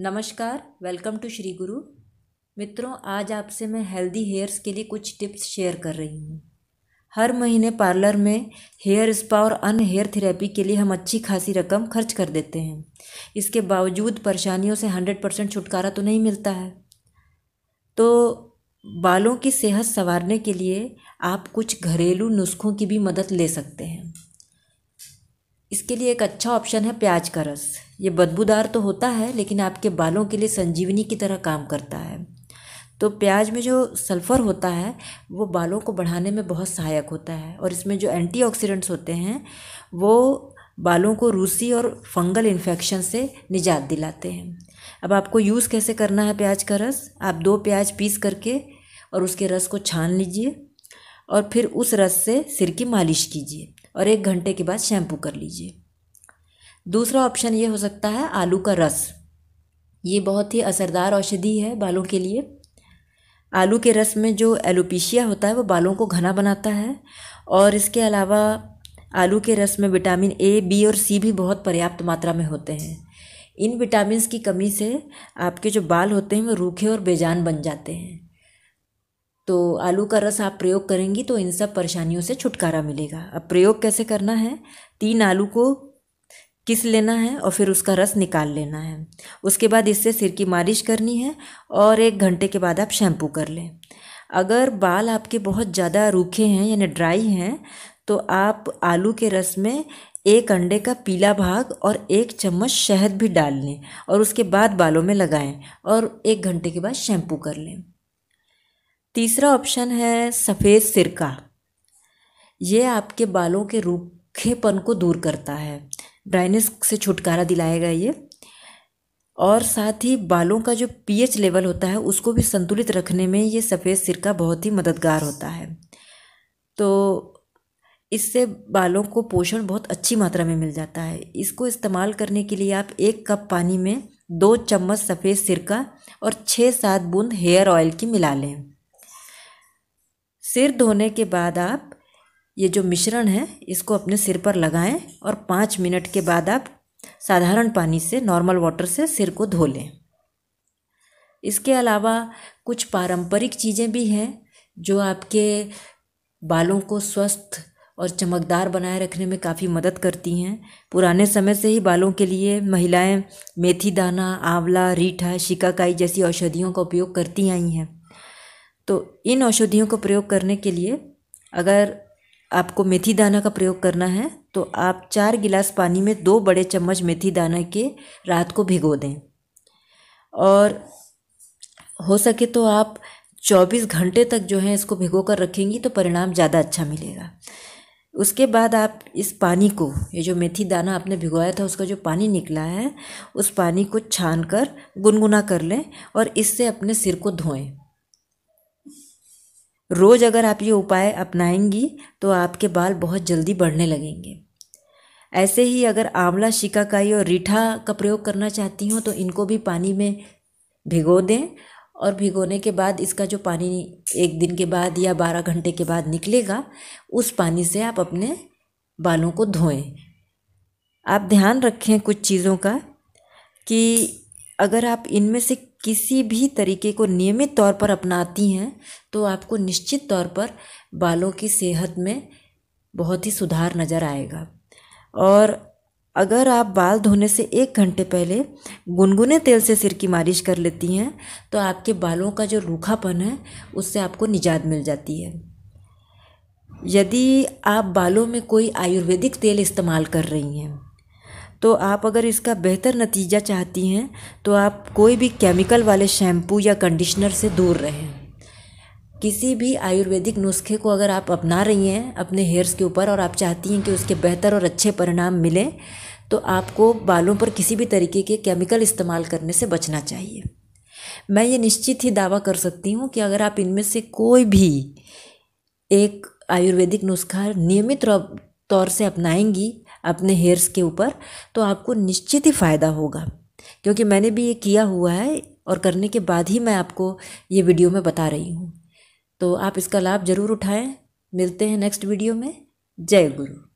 नमस्कार welcome to Shri गुरु मित्रों आज आपसे मैं हेल्दी हेयर्स के लिए कुछ टिप्स शेयर कर रही हूँ हर महीने पार्लर में हेयर स्पा और अन्य हेयर थेरेपी के लिए हम अच्छी खासी रकम खर्च कर देते हैं इसके बावजूद परेशानियों से हंड्रेड परसेंट छुटकारा तो नहीं मिलता है तो बालों की सेहत संवारने के लिए आप कुछ घरेलू नुस्खों की भी मदद ले सकते हैं इसके लिए एक अच्छा ऑप्शन है प्याज का रस ये बदबूदार तो होता है लेकिन आपके बालों के लिए संजीवनी की तरह काम करता है तो प्याज में जो सल्फ़र होता है वो बालों को बढ़ाने में बहुत सहायक होता है और इसमें जो एंटीऑक्सीडेंट्स होते हैं वो बालों को रूसी और फंगल इन्फेक्शन से निजात दिलाते हैं अब आपको यूज़ कैसे करना है प्याज का रस आप दो प्याज पीस करके और उसके रस को छान लीजिए और फिर उस रस से सिर की मालिश कीजिए और एक घंटे के बाद शैम्पू कर लीजिए दूसरा ऑप्शन ये हो सकता है आलू का रस ये बहुत ही असरदार औषधि है बालों के लिए आलू के रस में जो एलोपीशिया होता है वो बालों को घना बनाता है और इसके अलावा आलू के रस में विटामिन ए बी और सी भी बहुत पर्याप्त मात्रा में होते हैं इन विटामिन की कमी से आपके जो बाल होते हैं वो रूखे और बेजान बन जाते हैं तो आलू का रस आप प्रयोग करेंगी तो इन सब परेशानियों से छुटकारा मिलेगा अब प्रयोग कैसे करना है तीन आलू को किस लेना है और फिर उसका रस निकाल लेना है उसके बाद इससे सिर की मालिश करनी है और एक घंटे के बाद आप शैम्पू कर लें अगर बाल आपके बहुत ज़्यादा रूखे हैं यानी ड्राई हैं तो आप आलू के रस में एक अंडे का पीला भाग और एक चम्मच शहद भी डाल लें और उसके बाद बालों में लगाएं और एक घंटे के बाद शैम्पू कर लें तीसरा ऑप्शन है सफ़ेद सिरका ये आपके बालों के रूखेपन को दूर करता है ड्राइनेस से छुटकारा दिलाएगा ये और साथ ही बालों का जो पीएच लेवल होता है उसको भी संतुलित रखने में ये सफ़ेद सिरका बहुत ही मददगार होता है तो इससे बालों को पोषण बहुत अच्छी मात्रा में मिल जाता है इसको इस्तेमाल करने के लिए आप एक कप पानी में दो चम्मच सफ़ेद सिरका और छः सात बूंद हेयर ऑयल की मिला लें सिर धोने के बाद आप ये जो मिश्रण है इसको अपने सिर पर लगाएं और पाँच मिनट के बाद आप साधारण पानी से नॉर्मल वाटर से सिर को धो लें इसके अलावा कुछ पारंपरिक चीज़ें भी हैं जो आपके बालों को स्वस्थ और चमकदार बनाए रखने में काफ़ी मदद करती हैं पुराने समय से ही बालों के लिए महिलाएं मेथी दाना आंवला रीठा शिकाकाई जैसी औषधियों का उपयोग करती आई हैं तो इन औषधियों का प्रयोग करने के लिए अगर आपको मेथी दाना का प्रयोग करना है तो आप चार गिलास पानी में दो बड़े चम्मच मेथी दाना के रात को भिगो दें और हो सके तो आप 24 घंटे तक जो है इसको भिगो कर रखेंगी तो परिणाम ज़्यादा अच्छा मिलेगा उसके बाद आप इस पानी को ये जो मेथी दाना आपने भिगोया था उसका जो पानी निकला है उस पानी को छान कर गुनगुना कर लें और इससे अपने सिर को धोएं रोज़ अगर आप ये उपाय अपनाएंगी तो आपके बाल बहुत जल्दी बढ़ने लगेंगे ऐसे ही अगर आंवला शिकाकाई और रीठा का प्रयोग करना चाहती हूँ तो इनको भी पानी में भिगो दें और भिगोने के बाद इसका जो पानी एक दिन के बाद या बारह घंटे के बाद निकलेगा उस पानी से आप अपने बालों को धोएं आप ध्यान रखें कुछ चीज़ों का कि अगर आप इनमें से किसी भी तरीके को नियमित तौर पर अपनाती हैं तो आपको निश्चित तौर पर बालों की सेहत में बहुत ही सुधार नज़र आएगा और अगर आप बाल धोने से एक घंटे पहले गुनगुने तेल से सिर की मालिश कर लेती हैं तो आपके बालों का जो रूखापन है उससे आपको निजात मिल जाती है यदि आप बालों में कोई आयुर्वेदिक तेल इस्तेमाल कर रही हैं तो आप अगर इसका बेहतर नतीजा चाहती हैं तो आप कोई भी केमिकल वाले शैम्पू या कंडीशनर से दूर रहें किसी भी आयुर्वेदिक नुस्खे को अगर आप अपना रही हैं अपने हेयर्स के ऊपर और आप चाहती हैं कि उसके बेहतर और अच्छे परिणाम मिलें तो आपको बालों पर किसी भी तरीके के केमिकल इस्तेमाल करने से बचना चाहिए मैं ये निश्चित ही दावा कर सकती हूँ कि अगर आप इनमें से कोई भी एक आयुर्वेदिक नुस्खा नियमित तौर से अपनाएंगी अपने हेयर्स के ऊपर तो आपको निश्चित ही फ़ायदा होगा क्योंकि मैंने भी ये किया हुआ है और करने के बाद ही मैं आपको ये वीडियो में बता रही हूँ तो आप इसका लाभ ज़रूर उठाएं मिलते हैं नेक्स्ट वीडियो में जय गुरु